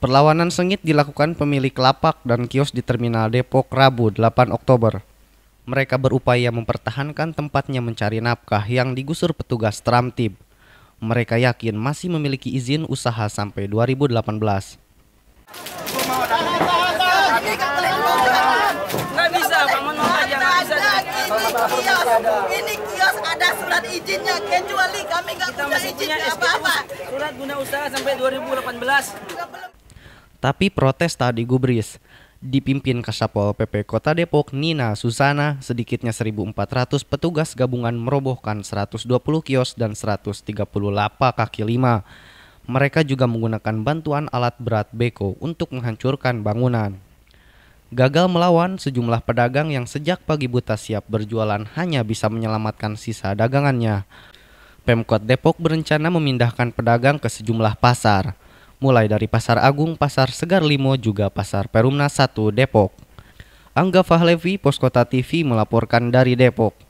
Perlawanan sengit dilakukan pemilik lapak dan kios di Terminal Depok Rabu 8 Oktober. Mereka berupaya mempertahankan tempatnya mencari nafkah yang digusur petugas Tramtib. Mereka yakin masih memiliki izin usaha sampai 2018. Ini kios ada surat izinnya, kecuali kami nggak punya izin apa-apa. Surat guna usaha sampai 2018. Tapi protes tak digubris dipimpin Kasapol PP Kota Depok Nina Susana, sedikitnya 1.400 petugas gabungan merobohkan 120 kios dan 130 lapa kaki lima. Mereka juga menggunakan bantuan alat berat beko untuk menghancurkan bangunan. Gagal melawan, sejumlah pedagang yang sejak pagi buta siap berjualan hanya bisa menyelamatkan sisa dagangannya. Pemkot Depok berencana memindahkan pedagang ke sejumlah pasar, mulai dari Pasar Agung, Pasar Segar Limo, juga Pasar Perumna 1 Depok. Angga Fahlevi, Poskota TV melaporkan dari Depok.